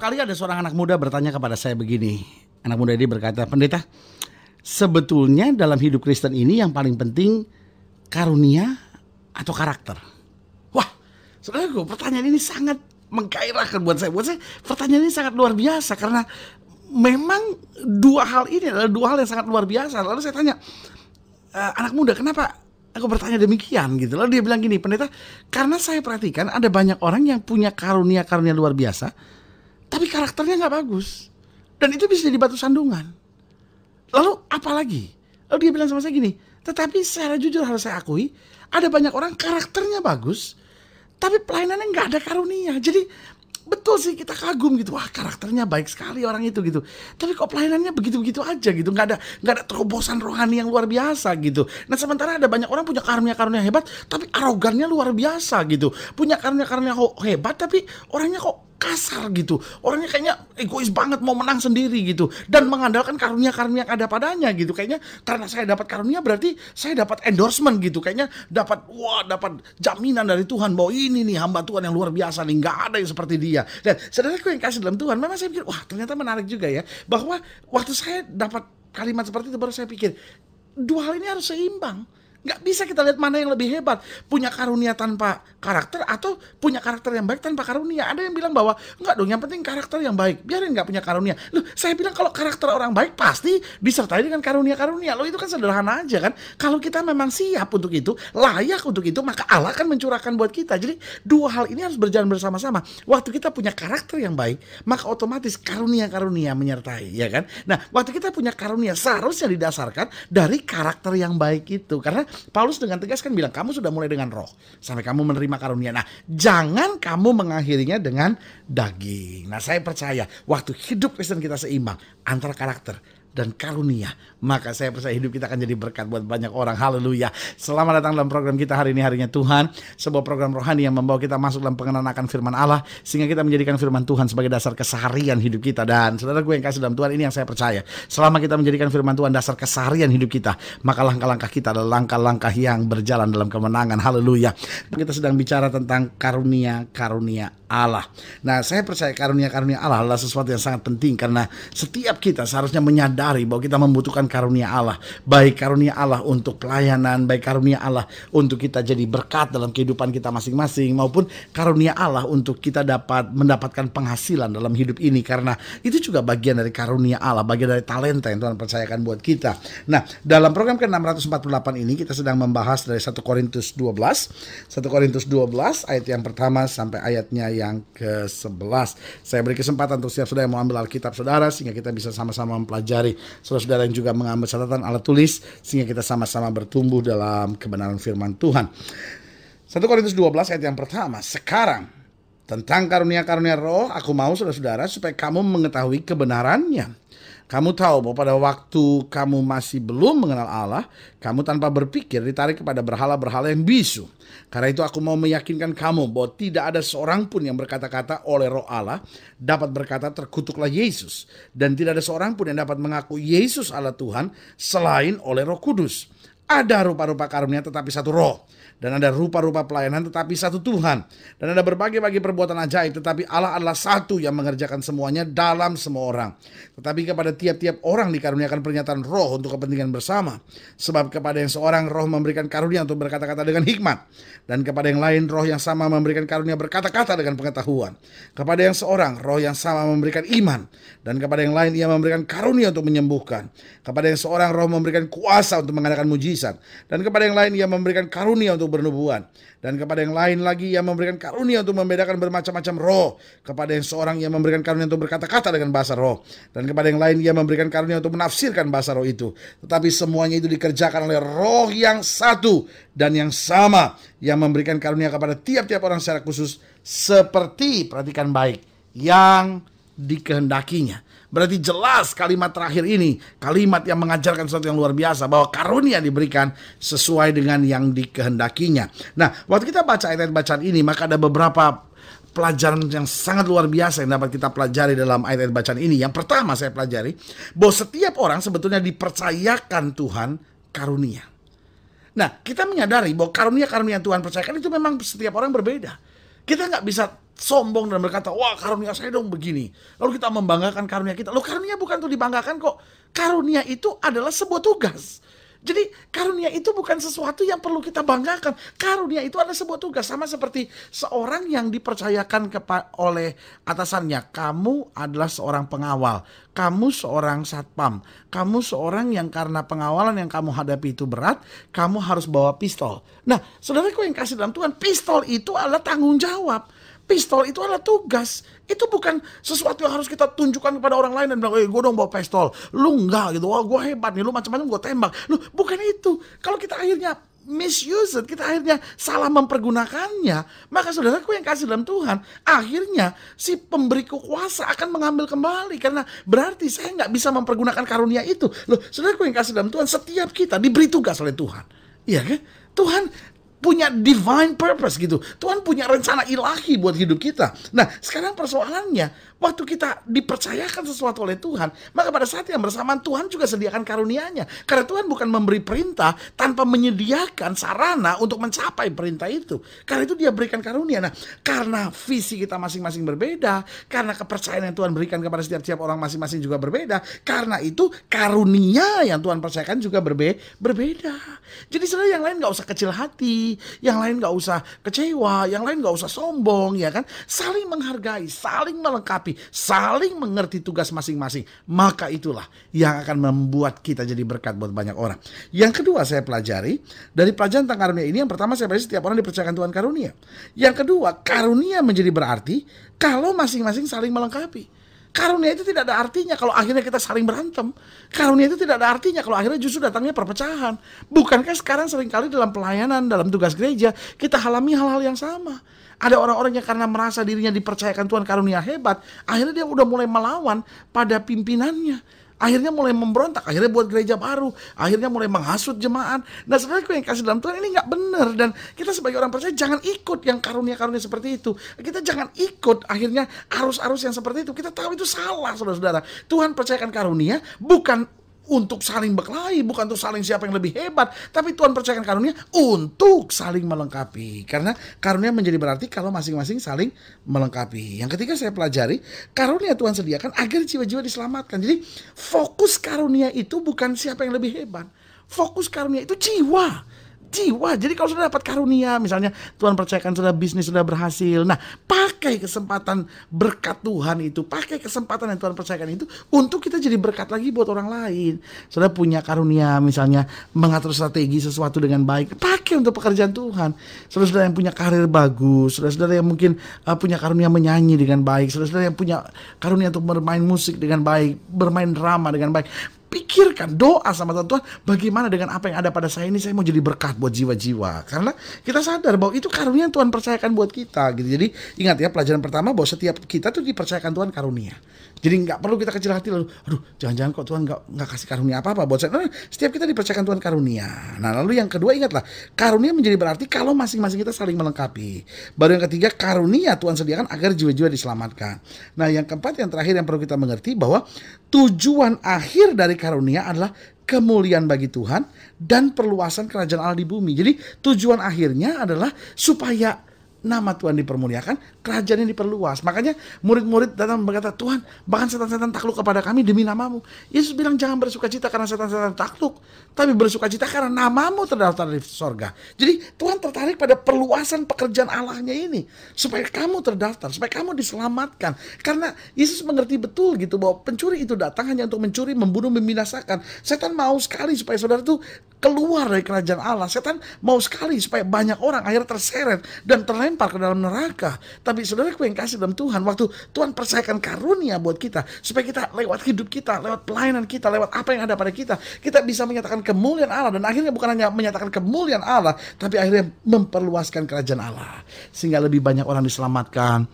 kali ada seorang anak muda bertanya kepada saya begini. Anak muda ini berkata, pendeta, sebetulnya dalam hidup Kristen ini yang paling penting karunia atau karakter? Wah, sebenarnya gue pertanyaan ini sangat menggairahkan buat saya. Buat saya pertanyaan ini sangat luar biasa karena memang dua hal ini adalah dua hal yang sangat luar biasa. Lalu saya tanya, e, anak muda kenapa aku bertanya demikian gitu. Lalu dia bilang gini, pendeta, karena saya perhatikan ada banyak orang yang punya karunia-karunia luar biasa, tapi karakternya nggak bagus dan itu bisa jadi batu sandungan lalu apa lagi lalu dia bilang sama saya gini tetapi secara jujur harus saya akui ada banyak orang karakternya bagus tapi pelayanannya nggak ada karunia jadi betul sih kita kagum gitu wah karakternya baik sekali orang itu gitu tapi kok pelayanannya begitu begitu aja gitu nggak ada nggak ada terobosan rohani yang luar biasa gitu nah sementara ada banyak orang punya karunia karunia hebat tapi arogannya luar biasa gitu punya karunia karunia hebat tapi orangnya kok kasar gitu. Orangnya kayaknya egois banget mau menang sendiri gitu dan mengandalkan karunia-karunia yang ada padanya gitu. Kayaknya karena saya dapat karunia berarti saya dapat endorsement gitu. Kayaknya dapat wah dapat jaminan dari Tuhan bahwa ini nih hamba Tuhan yang luar biasa nih, nggak ada yang seperti dia. Dan saudaraku yang kasih dalam Tuhan, memang saya pikir wah ternyata menarik juga ya bahwa waktu saya dapat kalimat seperti itu baru saya pikir dua hal ini harus seimbang Nggak bisa kita lihat mana yang lebih hebat. Punya karunia tanpa karakter atau punya karakter yang baik tanpa karunia. Ada yang bilang bahwa, nggak dong yang penting karakter yang baik. Biarin nggak punya karunia. Loh, saya bilang kalau karakter orang baik pasti disertai dengan karunia-karunia. Loh, itu kan sederhana aja kan. Kalau kita memang siap untuk itu, layak untuk itu, maka Allah akan mencurahkan buat kita. Jadi, dua hal ini harus berjalan bersama-sama. Waktu kita punya karakter yang baik, maka otomatis karunia-karunia menyertai, ya kan? Nah, waktu kita punya karunia seharusnya didasarkan dari karakter yang baik itu. Karena Paulus dengan tegas kan bilang, kamu sudah mulai dengan roh. Sampai kamu menerima karunia. Nah, jangan kamu mengakhirinya dengan daging. Nah, saya percaya waktu hidup Kristen kita seimbang antara karakter, dan karunia. Maka saya percaya hidup kita akan jadi berkat buat banyak orang. Haleluya. Selamat datang dalam program kita hari ini harinya Tuhan. Sebuah program rohani yang membawa kita masuk dalam pengenalan akan firman Allah. Sehingga kita menjadikan firman Tuhan sebagai dasar keseharian hidup kita. Dan saudara gue yang kasih dalam Tuhan ini yang saya percaya. Selama kita menjadikan firman Tuhan dasar keseharian hidup kita. Maka langkah-langkah kita adalah langkah-langkah yang berjalan dalam kemenangan. Haleluya. Kita sedang bicara tentang karunia-karunia Allah. Nah saya percaya karunia-karunia Allah adalah sesuatu yang sangat penting. Karena setiap kita seharusnya menyadari menyadari bahwa kita membutuhkan karunia Allah, baik karunia Allah untuk pelayanan, baik karunia Allah untuk kita jadi berkat dalam kehidupan kita masing-masing maupun karunia Allah untuk kita dapat mendapatkan penghasilan dalam hidup ini karena itu juga bagian dari karunia Allah, bagian dari talenta yang Tuhan percayakan buat kita. Nah, dalam program ke-648 ini kita sedang membahas dari 1 Korintus 12, 1 Korintus 12 ayat yang pertama sampai ayatnya yang ke-11. Saya beri kesempatan untuk siap sudah yang mau ambil Alkitab saudara sehingga kita bisa sama-sama mempelajari sekali saudara-saudara yang juga mengambil catatan alat tulis sehingga kita sama-sama bertumbuh dalam kebenaran firman Tuhan. 1 Korintus 12 ayat yang pertama, sekarang tentang karunia-karunia roh, aku mau saudara-saudara supaya kamu mengetahui kebenarannya. Kamu tahu bahwa pada waktu kamu masih belum mengenal Allah, kamu tanpa berpikir ditarik kepada berhala-berhala yang bisu. Karena itu aku mau meyakinkan kamu bahwa tidak ada seorang pun yang berkata-kata oleh roh Allah dapat berkata terkutuklah Yesus. Dan tidak ada seorang pun yang dapat mengaku Yesus Allah Tuhan selain oleh roh kudus. Ada rupa-rupa karunia tetapi satu roh. Dan ada rupa-rupa pelayanan tetapi satu Tuhan. Dan ada berbagai-bagai perbuatan ajaib tetapi Allah adalah satu yang mengerjakan semuanya dalam semua orang. Tetapi kepada tiap-tiap orang dikaruniakan pernyataan roh untuk kepentingan bersama. Sebab kepada yang seorang roh memberikan karunia untuk berkata-kata dengan hikmat. Dan kepada yang lain roh yang sama memberikan karunia berkata-kata dengan pengetahuan. Kepada yang seorang roh yang sama memberikan iman. Dan kepada yang lain ia memberikan karunia untuk menyembuhkan. Kepada yang seorang roh memberikan kuasa untuk mengadakan mujizat dan kepada yang lain ia memberikan karunia untuk bernubuan, Dan kepada yang lain lagi ia memberikan karunia untuk membedakan bermacam-macam roh. Kepada yang seorang ia memberikan karunia untuk berkata-kata dengan bahasa roh. Dan kepada yang lain ia memberikan karunia untuk menafsirkan bahasa roh itu. Tetapi semuanya itu dikerjakan oleh roh yang satu dan yang sama. Yang memberikan karunia kepada tiap-tiap orang secara khusus seperti perhatikan baik yang dikehendakinya. Berarti jelas kalimat terakhir ini, kalimat yang mengajarkan sesuatu yang luar biasa bahwa karunia diberikan sesuai dengan yang dikehendakinya. Nah, waktu kita baca ayat-ayat bacaan ini, maka ada beberapa pelajaran yang sangat luar biasa yang dapat kita pelajari dalam ayat-ayat bacaan ini. Yang pertama saya pelajari bahwa setiap orang sebetulnya dipercayakan Tuhan karunia. Nah, kita menyadari bahwa karunia-karunia Tuhan percayakan itu memang setiap orang berbeda. Kita nggak bisa sombong dan berkata, wah karunia saya dong begini. Lalu kita membanggakan karunia kita. Lo karunia bukan tuh dibanggakan kok. Karunia itu adalah sebuah tugas. Jadi karunia itu bukan sesuatu yang perlu kita banggakan. Karunia itu adalah sebuah tugas sama seperti seorang yang dipercayakan oleh atasannya. Kamu adalah seorang pengawal, kamu seorang satpam, kamu seorang yang karena pengawalan yang kamu hadapi itu berat, kamu harus bawa pistol. Nah, saudaraku yang kasih dalam Tuhan, pistol itu adalah tanggung jawab pistol itu adalah tugas. Itu bukan sesuatu yang harus kita tunjukkan kepada orang lain dan bilang, eh gue dong bawa pistol. Lu enggak gitu, wah gue hebat nih, lu macam-macam gue tembak. Lu bukan itu. Kalau kita akhirnya misuse it, kita akhirnya salah mempergunakannya, maka saudara, saudaraku yang kasih dalam Tuhan, akhirnya si pemberi kuasa akan mengambil kembali karena berarti saya nggak bisa mempergunakan karunia itu. Loh, saudaraku yang kasih dalam Tuhan, setiap kita diberi tugas oleh Tuhan. Iya kan? Tuhan punya divine purpose gitu. Tuhan punya rencana ilahi buat hidup kita. Nah, sekarang persoalannya Waktu kita dipercayakan sesuatu oleh Tuhan, maka pada saat yang bersamaan Tuhan juga sediakan karunia-Nya. Karena Tuhan bukan memberi perintah tanpa menyediakan sarana untuk mencapai perintah itu. Karena itu dia berikan karunia. Nah, karena visi kita masing-masing berbeda, karena kepercayaan yang Tuhan berikan kepada setiap-setiap orang masing-masing juga berbeda, karena itu karunia yang Tuhan percayakan juga berbe berbeda. Jadi saudara yang lain gak usah kecil hati, yang lain gak usah kecewa, yang lain gak usah sombong, ya kan? Saling menghargai, saling melengkapi tetapi saling mengerti tugas masing-masing, maka itulah yang akan membuat kita jadi berkat buat banyak orang. Yang kedua saya pelajari, dari pelajaran tentang karunia ini, yang pertama saya pelajari setiap orang dipercayakan Tuhan karunia. Yang kedua, karunia menjadi berarti kalau masing-masing saling melengkapi karunia itu tidak ada artinya kalau akhirnya kita saling berantem. Karunia itu tidak ada artinya kalau akhirnya justru datangnya perpecahan. Bukankah sekarang seringkali dalam pelayanan, dalam tugas gereja, kita alami hal-hal yang sama. Ada orang-orang yang karena merasa dirinya dipercayakan Tuhan karunia hebat, akhirnya dia udah mulai melawan pada pimpinannya akhirnya mulai memberontak, akhirnya buat gereja baru, akhirnya mulai menghasut jemaat. Nah, sekarang yang kasih dalam Tuhan ini nggak benar dan kita sebagai orang percaya jangan ikut yang karunia-karunia seperti itu. Kita jangan ikut akhirnya arus-arus yang seperti itu. Kita tahu itu salah, saudara-saudara. Tuhan percayakan karunia bukan untuk saling berkelahi, bukan untuk saling siapa yang lebih hebat, tapi Tuhan percayakan karunia untuk saling melengkapi. Karena karunia menjadi berarti kalau masing-masing saling melengkapi. Yang ketiga saya pelajari, karunia Tuhan sediakan agar jiwa-jiwa diselamatkan. Jadi fokus karunia itu bukan siapa yang lebih hebat. Fokus karunia itu jiwa jiwa. Jadi kalau sudah dapat karunia, misalnya Tuhan percayakan sudah bisnis sudah berhasil. Nah, pakai kesempatan berkat Tuhan itu, pakai kesempatan yang Tuhan percayakan itu untuk kita jadi berkat lagi buat orang lain. Sudah punya karunia misalnya mengatur strategi sesuatu dengan baik, pakai untuk pekerjaan Tuhan. sudah sudah yang punya karir bagus, sudah sudah yang mungkin uh, punya karunia menyanyi dengan baik, sudah sudah yang punya karunia untuk bermain musik dengan baik, bermain drama dengan baik, pikirkan doa sama Tuhan bagaimana dengan apa yang ada pada saya ini saya mau jadi berkat buat jiwa-jiwa karena kita sadar bahwa itu karunia yang Tuhan percayakan buat kita gitu jadi ingat ya pelajaran pertama bahwa setiap kita tuh dipercayakan Tuhan karunia jadi nggak perlu kita kecil hati lalu, aduh jangan-jangan kok Tuhan nggak kasih karunia apa-apa buat saya. Nah, setiap kita dipercayakan Tuhan karunia. Nah lalu yang kedua ingatlah, karunia menjadi berarti kalau masing-masing kita saling melengkapi. Baru yang ketiga, karunia Tuhan sediakan agar jiwa-jiwa diselamatkan. Nah yang keempat, yang terakhir yang perlu kita mengerti bahwa tujuan akhir dari karunia adalah kemuliaan bagi Tuhan dan perluasan kerajaan Allah di bumi. Jadi tujuan akhirnya adalah supaya nama Tuhan dipermuliakan, kerajaan ini diperluas. Makanya murid-murid datang berkata, Tuhan, bahkan setan-setan takluk kepada kami demi namamu. Yesus bilang, jangan bersuka cita karena setan-setan takluk, tapi bersuka cita karena namamu terdaftar di sorga. Jadi Tuhan tertarik pada perluasan pekerjaan Allahnya ini, supaya kamu terdaftar, supaya kamu diselamatkan. Karena Yesus mengerti betul gitu bahwa pencuri itu datang hanya untuk mencuri, membunuh, membinasakan. Setan mau sekali supaya saudara itu keluar dari kerajaan Allah. Setan mau sekali supaya banyak orang akhirnya terseret dan terlempar ke dalam neraka. Tapi saudara yang kasih dalam Tuhan, waktu Tuhan percayakan karunia buat kita, supaya kita lewat hidup kita, lewat pelayanan kita, lewat apa yang ada pada kita, kita bisa menyatakan kemuliaan Allah. Dan akhirnya bukan hanya menyatakan kemuliaan Allah, tapi akhirnya memperluaskan kerajaan Allah. Sehingga lebih banyak orang diselamatkan,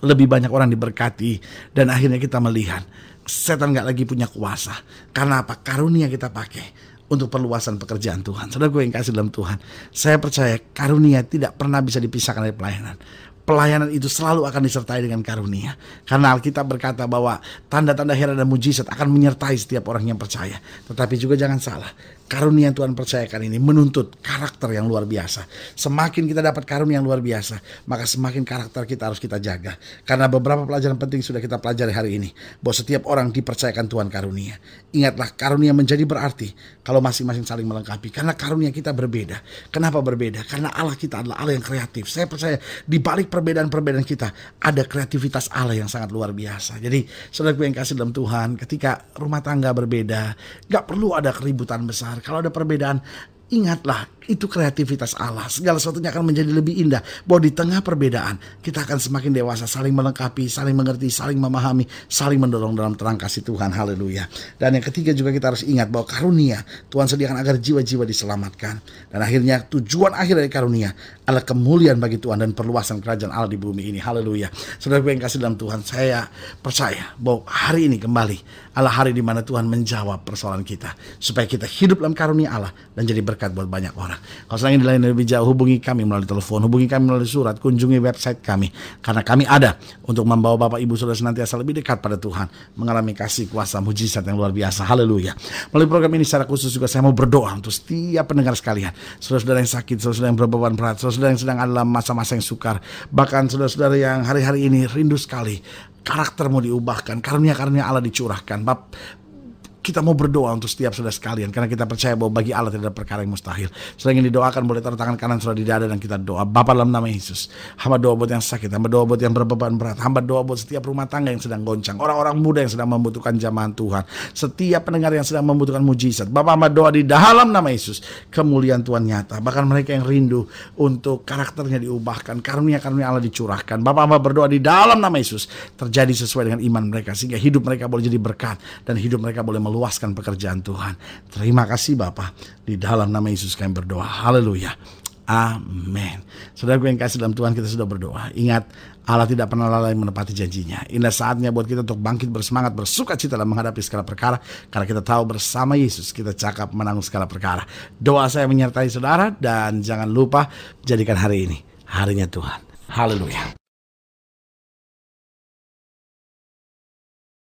lebih banyak orang diberkati, dan akhirnya kita melihat setan nggak lagi punya kuasa. Karena apa? Karunia kita pakai untuk perluasan pekerjaan Tuhan. Saudara gue yang kasih dalam Tuhan. Saya percaya karunia tidak pernah bisa dipisahkan dari pelayanan pelayanan itu selalu akan disertai dengan karunia. Karena Alkitab berkata bahwa tanda-tanda heran dan mujizat akan menyertai setiap orang yang percaya. Tetapi juga jangan salah, karunia yang Tuhan percayakan ini menuntut karakter yang luar biasa. Semakin kita dapat karunia yang luar biasa, maka semakin karakter kita harus kita jaga. Karena beberapa pelajaran penting sudah kita pelajari hari ini, bahwa setiap orang dipercayakan Tuhan karunia. Ingatlah karunia menjadi berarti kalau masing-masing saling melengkapi. Karena karunia kita berbeda. Kenapa berbeda? Karena Allah kita adalah Allah yang kreatif. Saya percaya di balik perbedaan-perbedaan kita ada kreativitas Allah yang sangat luar biasa. Jadi saudara yang kasih dalam Tuhan, ketika rumah tangga berbeda, gak perlu ada keributan besar kalau ada perbedaan Ingatlah, itu kreativitas Allah. Segala sesuatunya akan menjadi lebih indah. Bahwa di tengah perbedaan, kita akan semakin dewasa, saling melengkapi, saling mengerti, saling memahami, saling mendorong dalam terang kasih Tuhan. Haleluya. Dan yang ketiga juga kita harus ingat bahwa karunia Tuhan sediakan agar jiwa-jiwa diselamatkan. Dan akhirnya tujuan akhir dari karunia adalah kemuliaan bagi Tuhan dan perluasan kerajaan Allah di bumi ini. Haleluya. Saudara yang kasih dalam Tuhan, saya percaya bahwa hari ini kembali adalah hari di mana Tuhan menjawab persoalan kita. Supaya kita hidup dalam karunia Allah dan jadi berkat berkat buat banyak orang. Kalau selain di lain lebih jauh, hubungi kami melalui telepon, hubungi kami melalui surat, kunjungi website kami. Karena kami ada untuk membawa Bapak Ibu Saudara senantiasa lebih dekat pada Tuhan. Mengalami kasih kuasa mujizat yang luar biasa. Haleluya. Melalui program ini secara khusus juga saya mau berdoa untuk setiap pendengar sekalian. Saudara-saudara yang sakit, saudara-saudara yang berbeban berat, saudara-saudara yang sedang dalam masa-masa yang sukar. Bahkan saudara-saudara yang hari-hari ini rindu sekali karaktermu diubahkan, karunia-karunia Allah dicurahkan kita mau berdoa untuk setiap saudara sekalian karena kita percaya bahwa bagi Allah tidak ada perkara yang mustahil. Selain yang didoakan boleh taruh tangan kanan saudara di dada dan kita doa. bapa dalam nama Yesus. Hamba doa buat yang sakit, hamba doa buat yang berbeban berat, hamba doa buat setiap rumah tangga yang sedang goncang, orang-orang muda yang sedang membutuhkan jamahan Tuhan, setiap pendengar yang sedang membutuhkan mujizat. bapa hamba doa di dalam nama Yesus. Kemuliaan Tuhan nyata. Bahkan mereka yang rindu untuk karakternya diubahkan, karunia-karunia Allah dicurahkan. bapa hamba berdoa di dalam nama Yesus terjadi sesuai dengan iman mereka sehingga hidup mereka boleh jadi berkat dan hidup mereka boleh meluaskan pekerjaan Tuhan. Terima kasih Bapak. Di dalam nama Yesus kami berdoa. Haleluya. Amin. Saudara gue yang kasih dalam Tuhan kita sudah berdoa. Ingat Allah tidak pernah lalai menepati janjinya. Inilah saatnya buat kita untuk bangkit bersemangat, bersuka cita dalam menghadapi segala perkara. Karena kita tahu bersama Yesus kita cakap menanggung segala perkara. Doa saya menyertai saudara dan jangan lupa jadikan hari ini harinya Tuhan. Haleluya.